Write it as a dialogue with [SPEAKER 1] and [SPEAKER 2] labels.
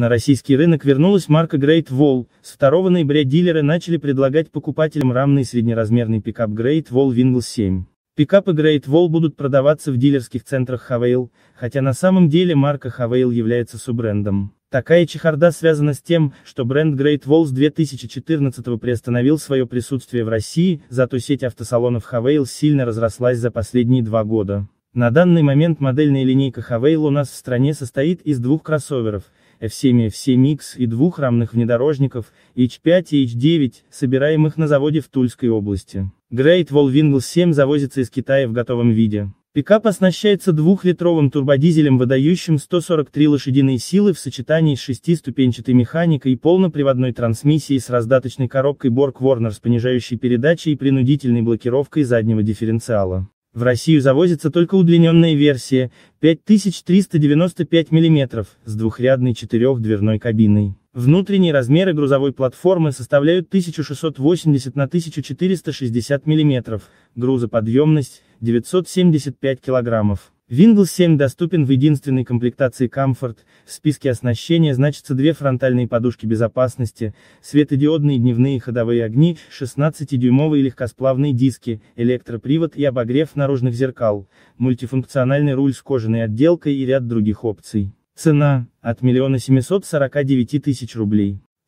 [SPEAKER 1] На российский рынок вернулась марка Great Wall, с 2 ноября дилеры начали предлагать покупателям рамный среднеразмерный пикап Great Wall Wingle 7. Пикапы Great Wall будут продаваться в дилерских центрах Havail, хотя на самом деле марка Havail является суббрендом. Такая чехарда связана с тем, что бренд Great Wall с 2014 приостановил свое присутствие в России, зато сеть автосалонов Havail сильно разрослась за последние два года. На данный момент модельная линейка Havail у нас в стране состоит из двух кроссоверов – F7 и F7X и двух рамных внедорожников, H5 и H9, собираемых на заводе в Тульской области. Great Wall Wingle 7 завозится из Китая в готовом виде. Пикап оснащается двухлитровым турбодизелем, выдающим 143 лошадиные силы в сочетании с шестиступенчатой механикой и полноприводной трансмиссией с раздаточной коробкой Borg Warner с понижающей передачей и принудительной блокировкой заднего дифференциала. В Россию завозится только удлиненная версия, 5395 мм, с двухрядной четырехдверной кабиной. Внутренние размеры грузовой платформы составляют 1680 на 1460 мм, грузоподъемность 975 килограммов. Windows 7 доступен в единственной комплектации Comfort, в списке оснащения значатся две фронтальные подушки безопасности, светодиодные дневные ходовые огни, 16-дюймовые легкосплавные диски, электропривод и обогрев наружных зеркал, мультифункциональный руль с кожаной отделкой и ряд других опций. Цена – от 1 749 000 рублей.